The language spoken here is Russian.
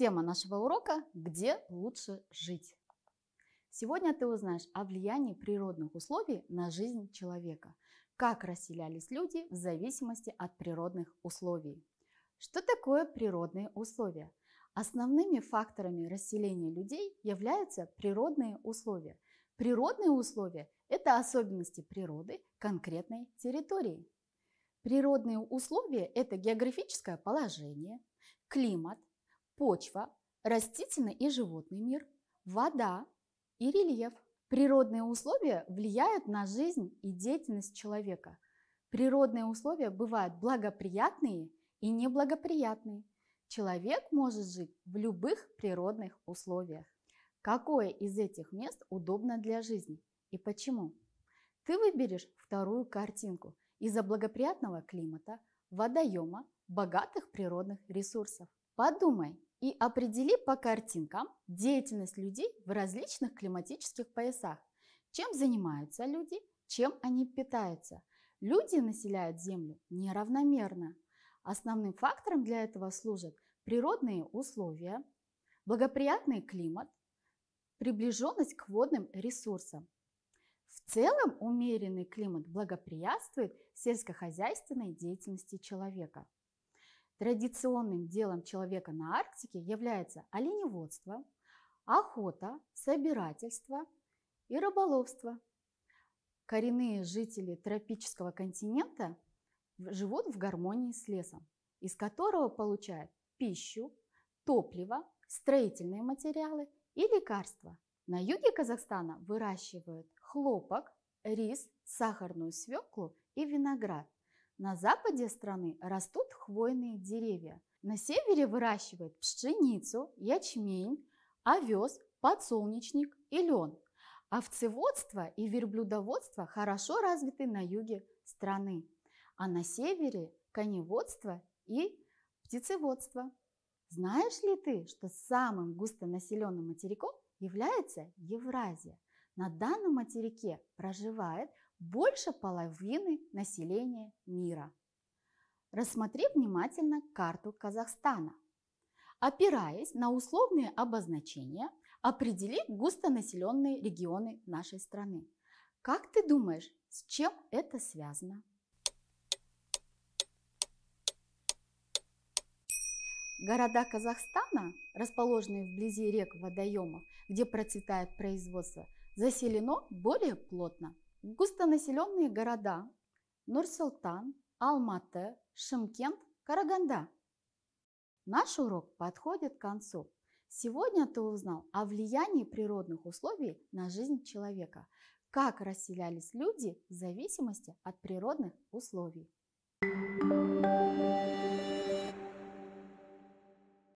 Тема нашего урока «Где лучше жить?». Сегодня ты узнаешь о влиянии природных условий на жизнь человека, как расселялись люди в зависимости от природных условий. Что такое природные условия? Основными факторами расселения людей являются природные условия. Природные условия – это особенности природы конкретной территории. Природные условия – это географическое положение, климат, почва, растительный и животный мир, вода и рельеф. Природные условия влияют на жизнь и деятельность человека. Природные условия бывают благоприятные и неблагоприятные. Человек может жить в любых природных условиях. Какое из этих мест удобно для жизни и почему? Ты выберешь вторую картинку из-за благоприятного климата, водоема, богатых природных ресурсов. Подумай, и определи по картинкам деятельность людей в различных климатических поясах. Чем занимаются люди, чем они питаются. Люди населяют Землю неравномерно. Основным фактором для этого служат природные условия, благоприятный климат, приближенность к водным ресурсам. В целом умеренный климат благоприятствует сельскохозяйственной деятельности человека. Традиционным делом человека на Арктике является оленеводство, охота, собирательство и рыболовство. Коренные жители тропического континента живут в гармонии с лесом, из которого получают пищу, топливо, строительные материалы и лекарства. На юге Казахстана выращивают хлопок, рис, сахарную свеклу и виноград. На западе страны растут хвойные деревья. На севере выращивают пшеницу, ячмень, овес, подсолнечник и лен. Овцеводство а и верблюдоводство хорошо развиты на юге страны, а на севере коневодство и птицеводство. Знаешь ли ты, что самым густонаселенным материком является Евразия? На данном материке проживает больше половины населения мира. Рассмотри внимательно карту Казахстана. Опираясь на условные обозначения, определи густонаселенные регионы нашей страны. Как ты думаешь, с чем это связано? Города Казахстана, расположенные вблизи рек водоемов, где процветает производство, заселено более плотно. Густонаселенные города Нур-Султан, Алматы, Шымкент, Караганда. Наш урок подходит к концу. Сегодня ты узнал о влиянии природных условий на жизнь человека, как расселялись люди в зависимости от природных условий.